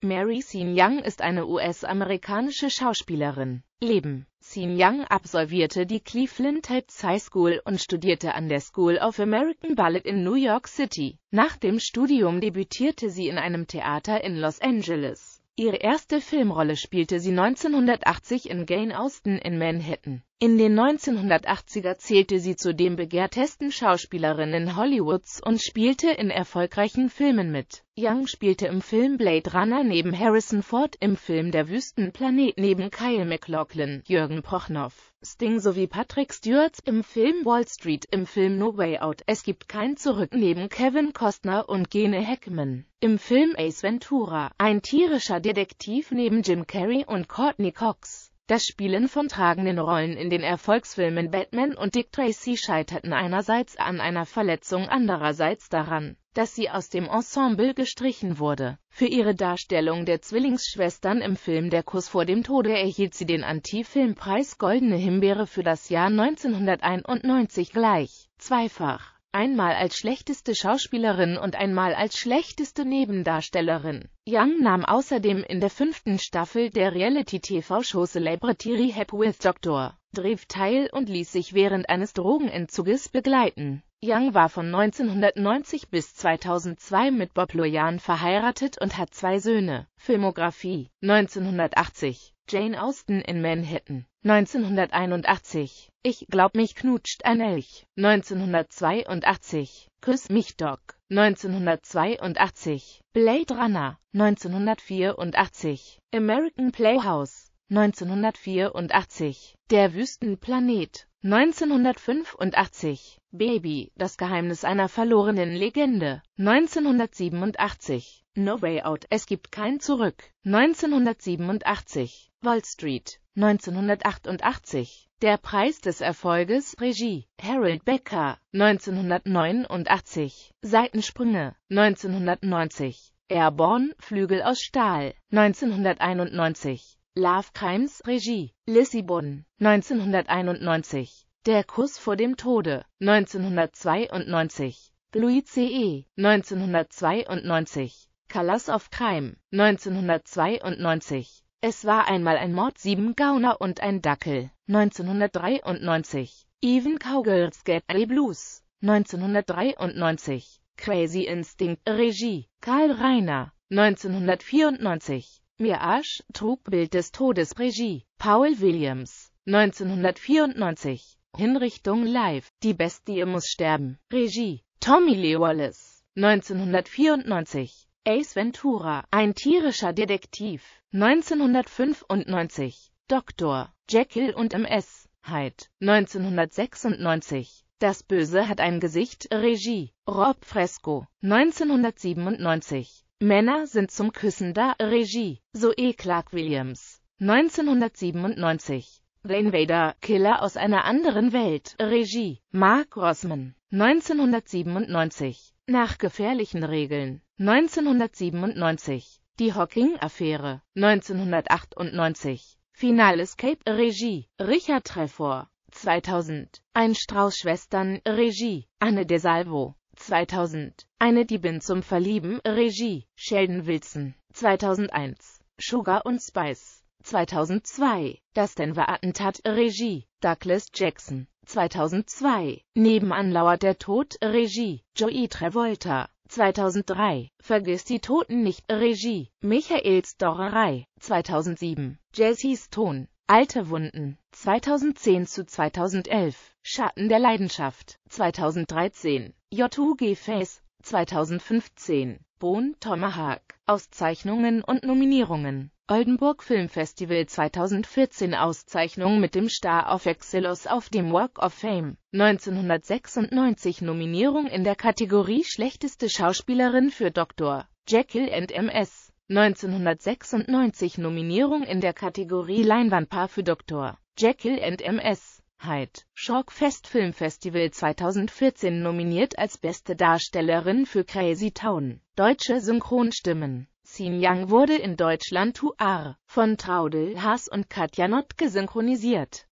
Mary Sean Young ist eine US-amerikanische Schauspielerin. Leben Sean Young absolvierte die Cleveland Heights High School und studierte an der School of American Ballet in New York City. Nach dem Studium debütierte sie in einem Theater in Los Angeles. Ihre erste Filmrolle spielte sie 1980 in Jane Austen in Manhattan. In den 1980er zählte sie zu den begehrtesten Schauspielerinnen Hollywoods und spielte in erfolgreichen Filmen mit. Young spielte im Film Blade Runner neben Harrison Ford, im Film Der Wüstenplanet neben Kyle McLaughlin, Jürgen Prochnow, Sting sowie Patrick Stewart, im Film Wall Street, im Film No Way Out, Es gibt kein Zurück neben Kevin Costner und Gene Hackman, im Film Ace Ventura, ein tierischer Detektiv neben Jim Carrey und Courtney Cox. Das Spielen von tragenden Rollen in den Erfolgsfilmen Batman und Dick Tracy scheiterten einerseits an einer Verletzung, andererseits daran, dass sie aus dem Ensemble gestrichen wurde. Für ihre Darstellung der Zwillingsschwestern im Film Der Kuss vor dem Tode erhielt sie den Anti-Filmpreis Goldene Himbeere für das Jahr 1991 gleich, zweifach einmal als schlechteste Schauspielerin und einmal als schlechteste Nebendarstellerin. Young nahm außerdem in der fünften Staffel der Reality-TV-Show Celebrity Rehab with Dr. Drew teil und ließ sich während eines Drogenentzuges begleiten. Young war von 1990 bis 2002 mit Bob Loyan verheiratet und hat zwei Söhne. Filmografie 1980 Jane Austen in Manhattan 1981 Ich glaub mich knutscht ein Elch 1982 Küss mich Doc 1982 Blade Runner 1984 American Playhouse 1984 Der Wüstenplanet 1985 Baby, das Geheimnis einer verlorenen Legende. 1987 No Way Out, es gibt kein Zurück. 1987 Wall Street. 1988 Der Preis des Erfolges, Regie Harold Becker. 1989 Seitensprünge. 1990 Airborne, Flügel aus Stahl. 1991 Love Crimes, Regie, Lissabon, 1991. Der Kuss vor dem Tode, 1992. Louis C.E., 1992. Colors of Crime, 1992. Es war einmal ein Mord, sieben Gauner und ein Dackel, 1993. Even Cowgirls Get a Blues, 1993. Crazy Instinct, Regie, Karl Reiner, 1994. Mirage, Trugbild des Todes Regie, Paul Williams, 1994, Hinrichtung live, Die Bestie muss sterben, Regie, Tommy Lee Wallace, 1994, Ace Ventura, ein tierischer Detektiv, 1995, Dr. Jekyll und MS, Hyde, 1996, Das Böse hat ein Gesicht, Regie, Rob Fresco, 1997, Männer sind zum Küssen da, Regie, Zoe Clark Williams, 1997. The Invader, Killer aus einer anderen Welt, Regie, Mark Rossman, 1997. Nach gefährlichen Regeln, 1997. Die Hocking-Affäre, 1998. Final Escape, Regie, Richard Trevor, 2000. Ein Strauß Schwestern, Regie, Anne de Salvo. 2000. Eine Diebin zum Verlieben, Regie, Sheldon Wilson. 2001. Sugar und Spice. 2002. Das Denver-Attentat, Regie, Douglas Jackson. 2002. Nebenan lauert der Tod, Regie, Joey Travolta. 2003. Vergiss die Toten nicht, Regie, Michaels Dorerei. 2007. Jessys Ton. Alte Wunden 2010 zu 2011 Schatten der Leidenschaft 2013 JUG-Face 2015 Bohn Tomahawk Auszeichnungen und Nominierungen Oldenburg Filmfestival 2014 Auszeichnung mit dem Star of Exilos auf dem Walk of Fame 1996 Nominierung in der Kategorie Schlechteste Schauspielerin für Dr. Jekyll and MS 1996 Nominierung in der Kategorie Leinwandpaar für Dr. Jekyll and MS Heid, Schockfest Filmfestival 2014 nominiert als beste Darstellerin für Crazy Town. Deutsche Synchronstimmen. Xin Yang wurde in Deutschland Huar von Traudel Haas und Katja Notke synchronisiert.